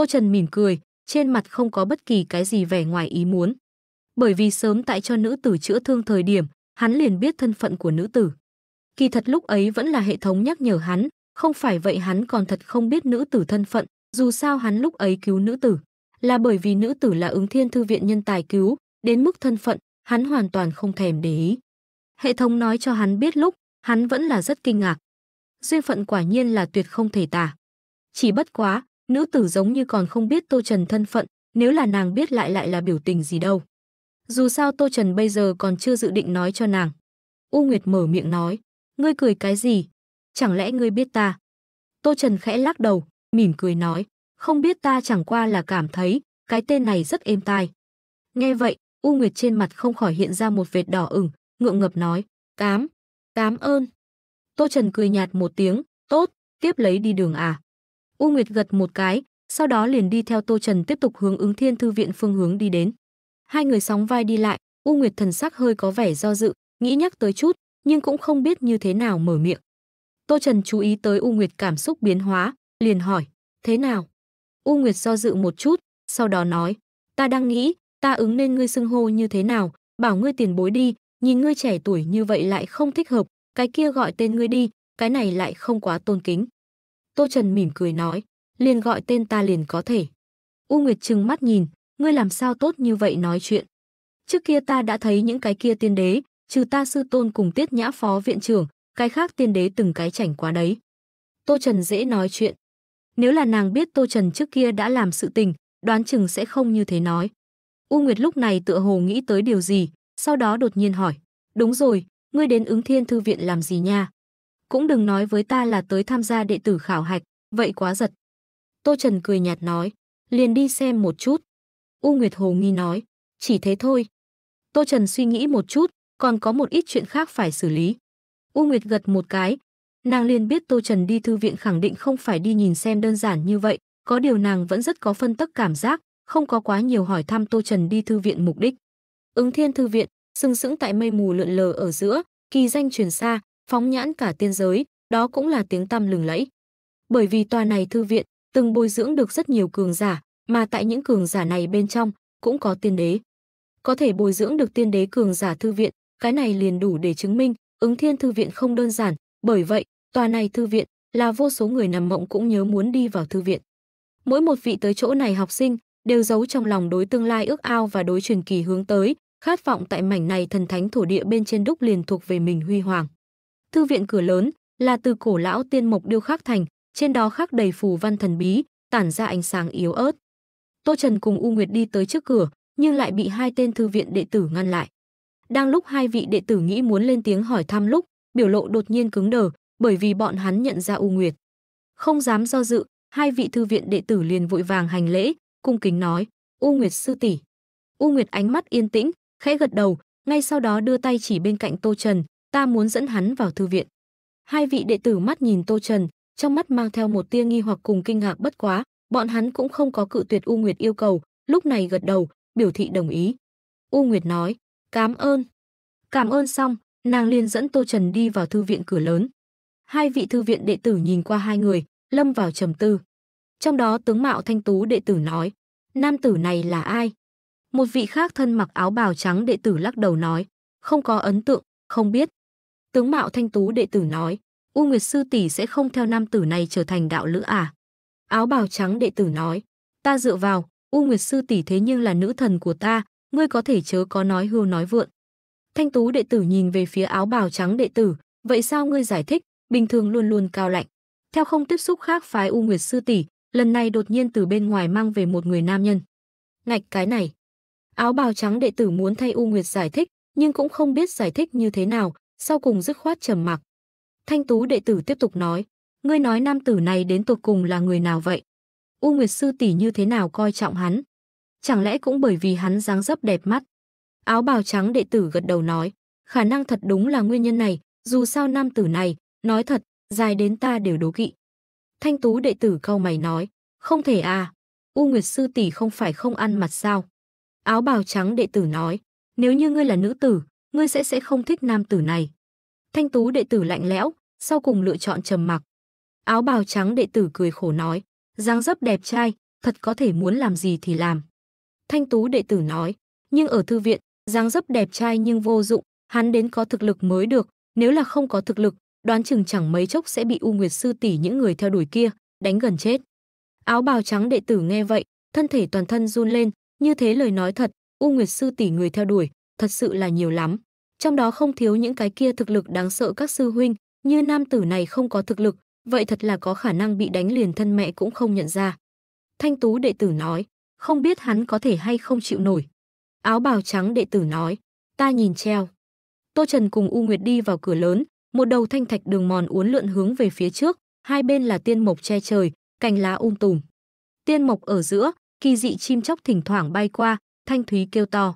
Tô Trần mỉm cười, trên mặt không có bất kỳ cái gì vẻ ngoài ý muốn. Bởi vì sớm tại cho nữ tử chữa thương thời điểm, hắn liền biết thân phận của nữ tử. Kỳ thật lúc ấy vẫn là hệ thống nhắc nhở hắn, không phải vậy hắn còn thật không biết nữ tử thân phận, dù sao hắn lúc ấy cứu nữ tử. Là bởi vì nữ tử là ứng thiên thư viện nhân tài cứu, đến mức thân phận, hắn hoàn toàn không thèm để ý. Hệ thống nói cho hắn biết lúc, hắn vẫn là rất kinh ngạc. Duyên phận quả nhiên là tuyệt không thể tả. Chỉ bất quá, Nữ tử giống như còn không biết Tô Trần thân phận, nếu là nàng biết lại lại là biểu tình gì đâu. Dù sao Tô Trần bây giờ còn chưa dự định nói cho nàng. U Nguyệt mở miệng nói, ngươi cười cái gì? Chẳng lẽ ngươi biết ta? Tô Trần khẽ lắc đầu, mỉm cười nói, không biết ta chẳng qua là cảm thấy, cái tên này rất êm tai. Nghe vậy, U Nguyệt trên mặt không khỏi hiện ra một vệt đỏ ửng, ngượng ngập nói, cám, cám ơn. Tô Trần cười nhạt một tiếng, tốt, tiếp lấy đi đường à. U Nguyệt gật một cái, sau đó liền đi theo Tô Trần tiếp tục hướng ứng thiên thư viện phương hướng đi đến. Hai người sóng vai đi lại, U Nguyệt thần sắc hơi có vẻ do dự, nghĩ nhắc tới chút, nhưng cũng không biết như thế nào mở miệng. Tô Trần chú ý tới U Nguyệt cảm xúc biến hóa, liền hỏi, thế nào? U Nguyệt do dự một chút, sau đó nói, ta đang nghĩ, ta ứng nên ngươi xưng hô như thế nào, bảo ngươi tiền bối đi, nhìn ngươi trẻ tuổi như vậy lại không thích hợp, cái kia gọi tên ngươi đi, cái này lại không quá tôn kính. Tô Trần mỉm cười nói, liền gọi tên ta liền có thể. U Nguyệt trừng mắt nhìn, ngươi làm sao tốt như vậy nói chuyện. Trước kia ta đã thấy những cái kia tiên đế, trừ ta sư tôn cùng tiết nhã phó viện trưởng, cái khác tiên đế từng cái chảnh quá đấy. Tô Trần dễ nói chuyện. Nếu là nàng biết Tô Trần trước kia đã làm sự tình, đoán chừng sẽ không như thế nói. U Nguyệt lúc này tựa hồ nghĩ tới điều gì, sau đó đột nhiên hỏi. Đúng rồi, ngươi đến ứng thiên thư viện làm gì nha? cũng đừng nói với ta là tới tham gia đệ tử khảo hạch, vậy quá giật. Tô Trần cười nhạt nói, liền đi xem một chút. U Nguyệt Hồ nghi nói, chỉ thế thôi. Tô Trần suy nghĩ một chút, còn có một ít chuyện khác phải xử lý. U Nguyệt gật một cái, nàng liền biết Tô Trần đi thư viện khẳng định không phải đi nhìn xem đơn giản như vậy, có điều nàng vẫn rất có phân tắc cảm giác, không có quá nhiều hỏi thăm Tô Trần đi thư viện mục đích. Ứng Thiên thư viện, sừng sững tại mây mù lượn lờ ở giữa, kỳ danh truyền xa, phóng nhãn cả tiên giới, đó cũng là tiếng tăm lừng lẫy. Bởi vì tòa này thư viện từng bồi dưỡng được rất nhiều cường giả, mà tại những cường giả này bên trong cũng có tiên đế. Có thể bồi dưỡng được tiên đế cường giả thư viện, cái này liền đủ để chứng minh ứng thiên thư viện không đơn giản, bởi vậy, tòa này thư viện là vô số người nằm mộng cũng nhớ muốn đi vào thư viện. Mỗi một vị tới chỗ này học sinh đều giấu trong lòng đối tương lai ước ao và đối truyền kỳ hướng tới, khát vọng tại mảnh này thần thánh thổ địa bên trên đúc liền thuộc về mình huy hoàng. Thư viện cửa lớn là từ cổ lão tiên mộc điêu khắc thành, trên đó khắc đầy phù văn thần bí, tản ra ánh sáng yếu ớt. Tô Trần cùng U Nguyệt đi tới trước cửa, nhưng lại bị hai tên thư viện đệ tử ngăn lại. Đang lúc hai vị đệ tử nghĩ muốn lên tiếng hỏi thăm lúc, biểu lộ đột nhiên cứng đờ, bởi vì bọn hắn nhận ra U Nguyệt. Không dám do dự, hai vị thư viện đệ tử liền vội vàng hành lễ, cung kính nói: "U Nguyệt sư tỷ." U Nguyệt ánh mắt yên tĩnh, khẽ gật đầu, ngay sau đó đưa tay chỉ bên cạnh Tô Trần, ta muốn dẫn hắn vào thư viện. Hai vị đệ tử mắt nhìn Tô Trần, trong mắt mang theo một tia nghi hoặc cùng kinh ngạc bất quá, bọn hắn cũng không có cự tuyệt U Nguyệt yêu cầu, lúc này gật đầu, biểu thị đồng ý. U Nguyệt nói, cảm ơn. Cảm ơn xong, nàng liền dẫn Tô Trần đi vào thư viện cửa lớn. Hai vị thư viện đệ tử nhìn qua hai người, lâm vào trầm tư. Trong đó tướng mạo thanh tú đệ tử nói, nam tử này là ai? Một vị khác thân mặc áo bào trắng đệ tử lắc đầu nói, không có ấn tượng, không biết tướng mạo thanh tú đệ tử nói, U Nguyệt sư tỷ sẽ không theo nam tử này trở thành đạo lữ à? Áo bào trắng đệ tử nói, ta dựa vào, U Nguyệt sư tỷ thế nhưng là nữ thần của ta, ngươi có thể chớ có nói hưu nói vượn. Thanh tú đệ tử nhìn về phía áo bào trắng đệ tử, vậy sao ngươi giải thích, bình thường luôn luôn cao lạnh. Theo không tiếp xúc khác phái U Nguyệt sư tỷ, lần này đột nhiên từ bên ngoài mang về một người nam nhân. Ngạch cái này. Áo bào trắng đệ tử muốn thay U Nguyệt giải thích, nhưng cũng không biết giải thích như thế nào, sau cùng dứt khoát trầm mặc. Thanh tú đệ tử tiếp tục nói, ngươi nói nam tử này đến tột cùng là người nào vậy? U Nguyệt sư tỷ như thế nào coi trọng hắn? Chẳng lẽ cũng bởi vì hắn dáng dấp đẹp mắt? Áo bào trắng đệ tử gật đầu nói, khả năng thật đúng là nguyên nhân này, dù sao nam tử này, nói thật, dài đến ta đều đố kỵ. Thanh tú đệ tử cau mày nói, không thể à, U Nguyệt sư tỷ không phải không ăn mặt sao? Áo bào trắng đệ tử nói, nếu như ngươi là nữ tử, ngươi sẽ sẽ không thích nam tử này. Thanh tú đệ tử lạnh lẽo, sau cùng lựa chọn trầm mặc. Áo bào trắng đệ tử cười khổ nói, dáng dấp đẹp trai, thật có thể muốn làm gì thì làm. Thanh tú đệ tử nói, nhưng ở thư viện, dáng dấp đẹp trai nhưng vô dụng, hắn đến có thực lực mới được, nếu là không có thực lực, đoán chừng chẳng mấy chốc sẽ bị U Nguyệt sư tỷ những người theo đuổi kia đánh gần chết. Áo bào trắng đệ tử nghe vậy, thân thể toàn thân run lên, như thế lời nói thật, U Nguyệt sư tỷ người theo đuổi, thật sự là nhiều lắm. Trong đó không thiếu những cái kia thực lực đáng sợ các sư huynh, như nam tử này không có thực lực, vậy thật là có khả năng bị đánh liền thân mẹ cũng không nhận ra. Thanh tú đệ tử nói, không biết hắn có thể hay không chịu nổi. Áo bào trắng đệ tử nói, ta nhìn treo. Tô Trần cùng U Nguyệt đi vào cửa lớn, một đầu thanh thạch đường mòn uốn lượn hướng về phía trước, hai bên là tiên mộc che trời, cành lá um tùm. Tiên mộc ở giữa, kỳ dị chim chóc thỉnh thoảng bay qua, thanh thúy kêu to.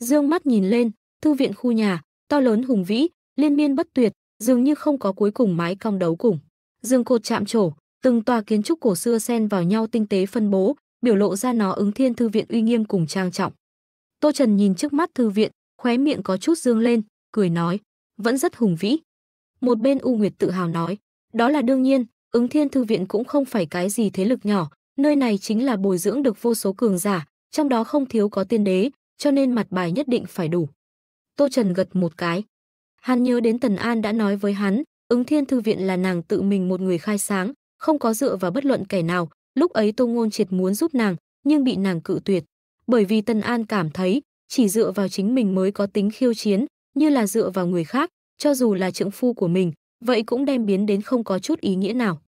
Dương mắt nhìn lên, thư viện khu nhà, to lớn hùng vĩ, liên miên bất tuyệt, dường như không có cuối cùng mái cong đấu cùng. Dương cột chạm trổ, từng tòa kiến trúc cổ xưa xen vào nhau tinh tế phân bố, biểu lộ ra nó ứng thiên thư viện uy nghiêm cùng trang trọng. Tô Trần nhìn trước mắt thư viện, khóe miệng có chút dương lên, cười nói, vẫn rất hùng vĩ. Một bên U Nguyệt tự hào nói, đó là đương nhiên, ứng thiên thư viện cũng không phải cái gì thế lực nhỏ, nơi này chính là bồi dưỡng được vô số cường giả, trong đó không thiếu có tiên đế, cho nên mặt bài nhất định phải đủ. Tô Trần gật một cái. Hắn nhớ đến Tần An đã nói với hắn, ứng thiên thư viện là nàng tự mình một người khai sáng, không có dựa vào bất luận kẻ nào, lúc ấy Tô Ngôn Triệt muốn giúp nàng, nhưng bị nàng cự tuyệt. Bởi vì Tần An cảm thấy, chỉ dựa vào chính mình mới có tính khiêu chiến, như là dựa vào người khác, cho dù là trượng phu của mình, vậy cũng đem biến đến không có chút ý nghĩa nào.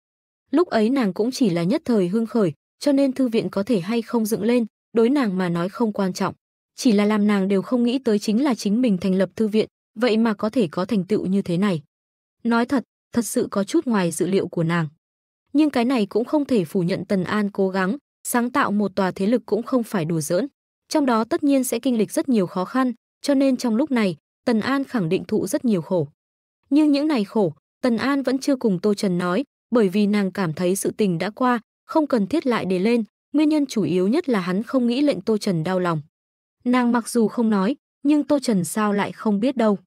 Lúc ấy nàng cũng chỉ là nhất thời hưng khởi, cho nên thư viện có thể hay không dựng lên, đối nàng mà nói không quan trọng chỉ là làm nàng đều không nghĩ tới chính là chính mình thành lập thư viện, vậy mà có thể có thành tựu như thế này. Nói thật, thật sự có chút ngoài dự liệu của nàng. Nhưng cái này cũng không thể phủ nhận Tần An cố gắng, sáng tạo một tòa thế lực cũng không phải đùa giỡn. Trong đó tất nhiên sẽ kinh lịch rất nhiều khó khăn, cho nên trong lúc này, Tần An khẳng định thụ rất nhiều khổ. Nhưng những ngày khổ, Tần An vẫn chưa cùng Tô Trần nói, bởi vì nàng cảm thấy sự tình đã qua, không cần thiết lại để lên, nguyên nhân chủ yếu nhất là hắn không nghĩ lệnh Tô Trần đau lòng. Nàng mặc dù không nói, nhưng Tô Trần sao lại không biết đâu.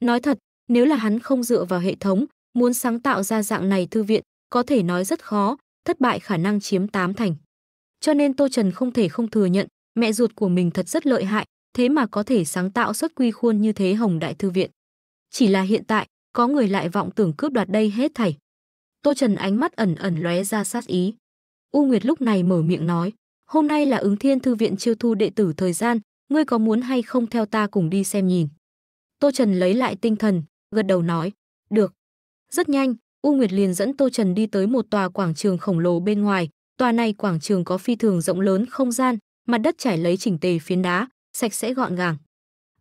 Nói thật, nếu là hắn không dựa vào hệ thống, muốn sáng tạo ra dạng này thư viện, có thể nói rất khó, thất bại khả năng chiếm tám thành. Cho nên Tô Trần không thể không thừa nhận, mẹ ruột của mình thật rất lợi hại, thế mà có thể sáng tạo xuất quy khuôn như thế Hồng Đại Thư Viện. Chỉ là hiện tại, có người lại vọng tưởng cướp đoạt đây hết thảy. Tô Trần ánh mắt ẩn ẩn lóe ra sát ý. U Nguyệt lúc này mở miệng nói, hôm nay là ứng thiên thư viện chiêu thu đệ tử thời gian, ngươi có muốn hay không theo ta cùng đi xem nhìn. Tô Trần lấy lại tinh thần, gật đầu nói, được. Rất nhanh, U Nguyệt liền dẫn Tô Trần đi tới một tòa quảng trường khổng lồ bên ngoài. Tòa này quảng trường có phi thường rộng lớn không gian, mặt đất trải lấy chỉnh tề phiến đá, sạch sẽ gọn gàng.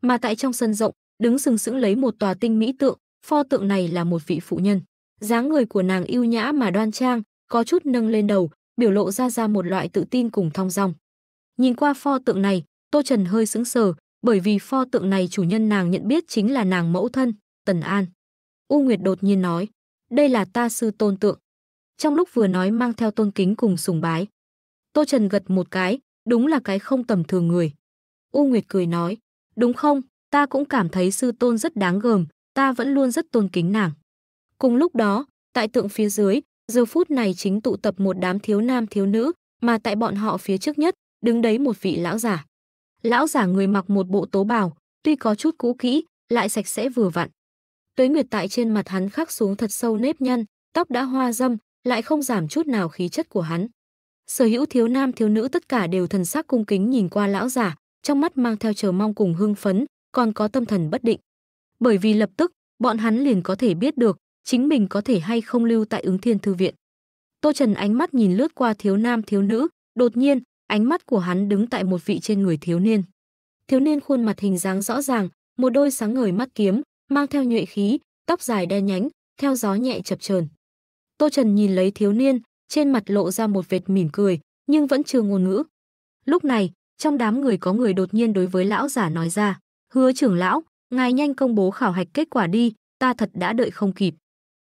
Mà tại trong sân rộng, đứng sừng sững lấy một tòa tinh mỹ tượng, pho tượng này là một vị phụ nhân. dáng người của nàng yêu nhã mà đoan trang, có chút nâng lên đầu, biểu lộ ra ra một loại tự tin cùng thong dong. Nhìn qua pho tượng này, Tô Trần hơi sững sờ, bởi vì pho tượng này chủ nhân nàng nhận biết chính là nàng mẫu thân, Tần An. U Nguyệt đột nhiên nói, đây là ta sư tôn tượng. Trong lúc vừa nói mang theo tôn kính cùng sùng bái. Tô Trần gật một cái, đúng là cái không tầm thường người. U Nguyệt cười nói, đúng không, ta cũng cảm thấy sư tôn rất đáng gờm, ta vẫn luôn rất tôn kính nàng. Cùng lúc đó, tại tượng phía dưới, giờ phút này chính tụ tập một đám thiếu nam thiếu nữ, mà tại bọn họ phía trước nhất, đứng đấy một vị lão giả lão giả người mặc một bộ tố bào, tuy có chút cũ kỹ, lại sạch sẽ vừa vặn. Tuế nguyệt tại trên mặt hắn khắc xuống thật sâu nếp nhăn, tóc đã hoa râm, lại không giảm chút nào khí chất của hắn. Sở hữu thiếu nam thiếu nữ tất cả đều thần sắc cung kính nhìn qua lão giả, trong mắt mang theo chờ mong cùng hưng phấn, còn có tâm thần bất định. Bởi vì lập tức, bọn hắn liền có thể biết được, chính mình có thể hay không lưu tại ứng thiên thư viện. Tô Trần ánh mắt nhìn lướt qua thiếu nam thiếu nữ, đột nhiên, ánh mắt của hắn đứng tại một vị trên người thiếu niên. Thiếu niên khuôn mặt hình dáng rõ ràng, một đôi sáng ngời mắt kiếm, mang theo nhuệ khí, tóc dài đen nhánh, theo gió nhẹ chập chờn. Tô Trần nhìn lấy thiếu niên, trên mặt lộ ra một vệt mỉm cười, nhưng vẫn chưa ngôn ngữ. Lúc này, trong đám người có người đột nhiên đối với lão giả nói ra, "Hứa trưởng lão, ngài nhanh công bố khảo hạch kết quả đi, ta thật đã đợi không kịp."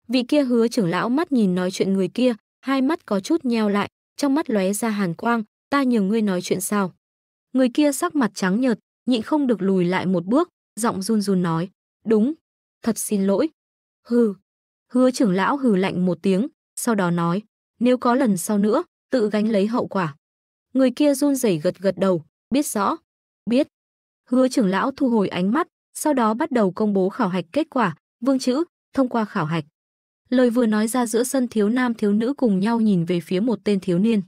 Vị kia Hứa trưởng lão mắt nhìn nói chuyện người kia, hai mắt có chút nheo lại, trong mắt lóe ra hàn quang, ta nhờ ngươi nói chuyện sao? Người kia sắc mặt trắng nhợt, nhịn không được lùi lại một bước, giọng run run nói, đúng, thật xin lỗi. Hừ, hứa trưởng lão hừ lạnh một tiếng, sau đó nói, nếu có lần sau nữa, tự gánh lấy hậu quả. Người kia run rẩy gật gật đầu, biết rõ, biết. Hứa trưởng lão thu hồi ánh mắt, sau đó bắt đầu công bố khảo hạch kết quả, vương chữ, thông qua khảo hạch. Lời vừa nói ra giữa sân thiếu nam thiếu nữ cùng nhau nhìn về phía một tên thiếu niên.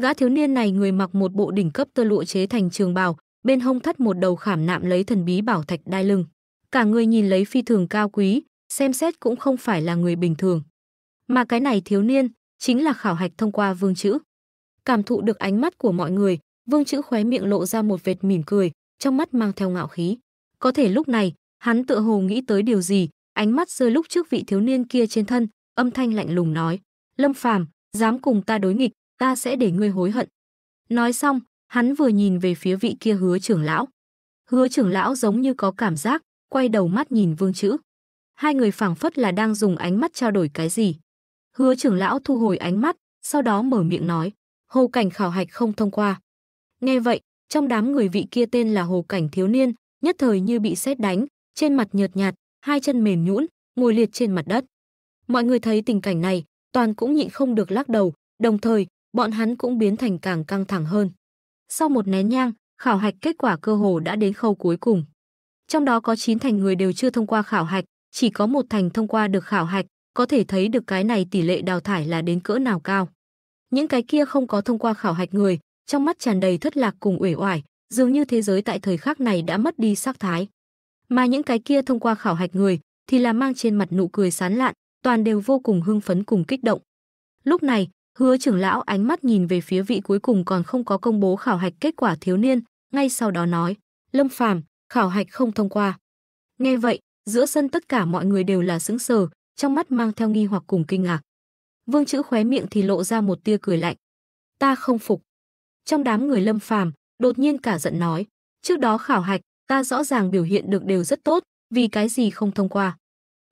Gã thiếu niên này người mặc một bộ đỉnh cấp tơ lụa chế thành trường bào, bên hông thắt một đầu khảm nạm lấy thần bí bảo thạch đai lưng. Cả người nhìn lấy phi thường cao quý, xem xét cũng không phải là người bình thường. Mà cái này thiếu niên chính là khảo hạch thông qua vương chữ. Cảm thụ được ánh mắt của mọi người, vương chữ khóe miệng lộ ra một vệt mỉm cười, trong mắt mang theo ngạo khí. Có thể lúc này, hắn tựa hồ nghĩ tới điều gì, ánh mắt rơi lúc trước vị thiếu niên kia trên thân, âm thanh lạnh lùng nói: "Lâm Phàm, dám cùng ta đối nghịch, ta sẽ để ngươi hối hận. Nói xong, hắn vừa nhìn về phía vị kia hứa trưởng lão. Hứa trưởng lão giống như có cảm giác, quay đầu mắt nhìn vương chữ. Hai người phảng phất là đang dùng ánh mắt trao đổi cái gì. Hứa trưởng lão thu hồi ánh mắt, sau đó mở miệng nói, hồ cảnh khảo hạch không thông qua. Nghe vậy, trong đám người vị kia tên là hồ cảnh thiếu niên, nhất thời như bị sét đánh, trên mặt nhợt nhạt, hai chân mềm nhũn, ngồi liệt trên mặt đất. Mọi người thấy tình cảnh này, toàn cũng nhịn không được lắc đầu, đồng thời bọn hắn cũng biến thành càng căng thẳng hơn. Sau một nén nhang, khảo hạch kết quả cơ hồ đã đến khâu cuối cùng. Trong đó có 9 thành người đều chưa thông qua khảo hạch, chỉ có một thành thông qua được khảo hạch, có thể thấy được cái này tỷ lệ đào thải là đến cỡ nào cao. Những cái kia không có thông qua khảo hạch người, trong mắt tràn đầy thất lạc cùng uể oải, dường như thế giới tại thời khắc này đã mất đi sắc thái. Mà những cái kia thông qua khảo hạch người thì là mang trên mặt nụ cười sán lạn, toàn đều vô cùng hưng phấn cùng kích động. Lúc này, Hứa trưởng lão ánh mắt nhìn về phía vị cuối cùng còn không có công bố khảo hạch kết quả thiếu niên, ngay sau đó nói, Lâm Phàm, khảo hạch không thông qua. Nghe vậy, giữa sân tất cả mọi người đều là sững sờ, trong mắt mang theo nghi hoặc cùng kinh ngạc. Vương chữ khóe miệng thì lộ ra một tia cười lạnh. Ta không phục. Trong đám người Lâm Phàm, đột nhiên cả giận nói, trước đó khảo hạch, ta rõ ràng biểu hiện được đều rất tốt, vì cái gì không thông qua.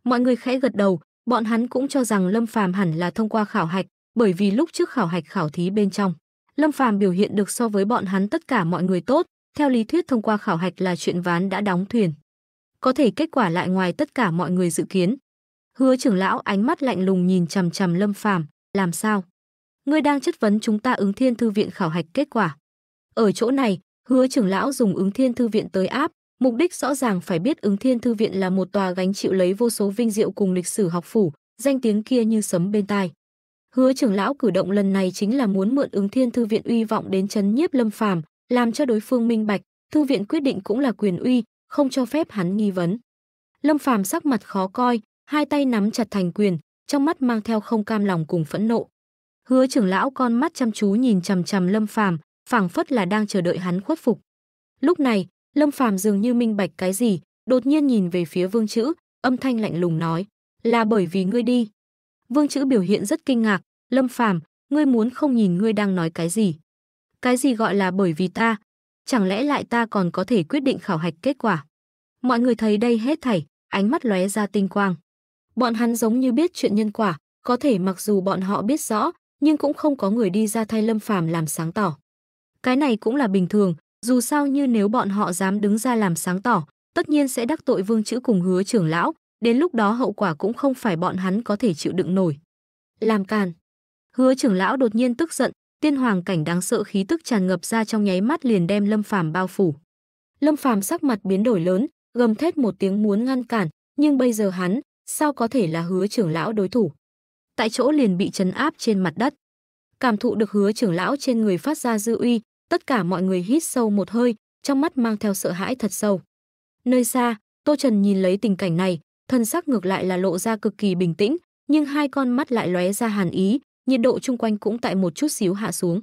Mọi người khẽ gật đầu, bọn hắn cũng cho rằng Lâm Phàm hẳn là thông qua khảo hạch, bởi vì lúc trước khảo hạch khảo thí bên trong, Lâm Phàm biểu hiện được so với bọn hắn tất cả mọi người tốt, theo lý thuyết thông qua khảo hạch là chuyện ván đã đóng thuyền. Có thể kết quả lại ngoài tất cả mọi người dự kiến. Hứa trưởng lão ánh mắt lạnh lùng nhìn chằm chằm Lâm Phàm, "Làm sao? Ngươi đang chất vấn chúng ta ứng Thiên thư viện khảo hạch kết quả?" Ở chỗ này, Hứa trưởng lão dùng ứng Thiên thư viện tới áp, mục đích rõ ràng phải biết ứng Thiên thư viện là một tòa gánh chịu lấy vô số vinh diệu cùng lịch sử học phủ, danh tiếng kia như sấm bên tai. Hứa trưởng lão cử động lần này chính là muốn mượn ứng thiên thư viện uy vọng đến chấn nhiếp lâm phàm, làm cho đối phương minh bạch, thư viện quyết định cũng là quyền uy, không cho phép hắn nghi vấn. Lâm phàm sắc mặt khó coi, hai tay nắm chặt thành quyền, trong mắt mang theo không cam lòng cùng phẫn nộ. Hứa trưởng lão con mắt chăm chú nhìn chằm chằm lâm phàm, phảng phất là đang chờ đợi hắn khuất phục. Lúc này, lâm phàm dường như minh bạch cái gì, đột nhiên nhìn về phía vương chữ, âm thanh lạnh lùng nói, là bởi vì ngươi đi, Vương Chữ biểu hiện rất kinh ngạc, Lâm Phàm, ngươi muốn không nhìn ngươi đang nói cái gì? Cái gì gọi là bởi vì ta? Chẳng lẽ lại ta còn có thể quyết định khảo hạch kết quả? Mọi người thấy đây hết thảy, ánh mắt lóe ra tinh quang. Bọn hắn giống như biết chuyện nhân quả, có thể mặc dù bọn họ biết rõ, nhưng cũng không có người đi ra thay Lâm Phàm làm sáng tỏ. Cái này cũng là bình thường, dù sao như nếu bọn họ dám đứng ra làm sáng tỏ, tất nhiên sẽ đắc tội Vương Chữ cùng Hứa trưởng lão, Đến lúc đó hậu quả cũng không phải bọn hắn có thể chịu đựng nổi. Làm càn. Hứa trưởng lão đột nhiên tức giận, tiên hoàng cảnh đáng sợ khí tức tràn ngập ra trong nháy mắt liền đem Lâm Phàm bao phủ. Lâm Phàm sắc mặt biến đổi lớn, gầm thét một tiếng muốn ngăn cản, nhưng bây giờ hắn sao có thể là Hứa trưởng lão đối thủ? Tại chỗ liền bị chấn áp trên mặt đất. Cảm thụ được Hứa trưởng lão trên người phát ra dư uy, tất cả mọi người hít sâu một hơi, trong mắt mang theo sợ hãi thật sâu. Nơi xa, Tô Trần nhìn lấy tình cảnh này, thân sắc ngược lại là lộ ra cực kỳ bình tĩnh, nhưng hai con mắt lại lóe ra hàn ý, nhiệt độ chung quanh cũng tại một chút xíu hạ xuống.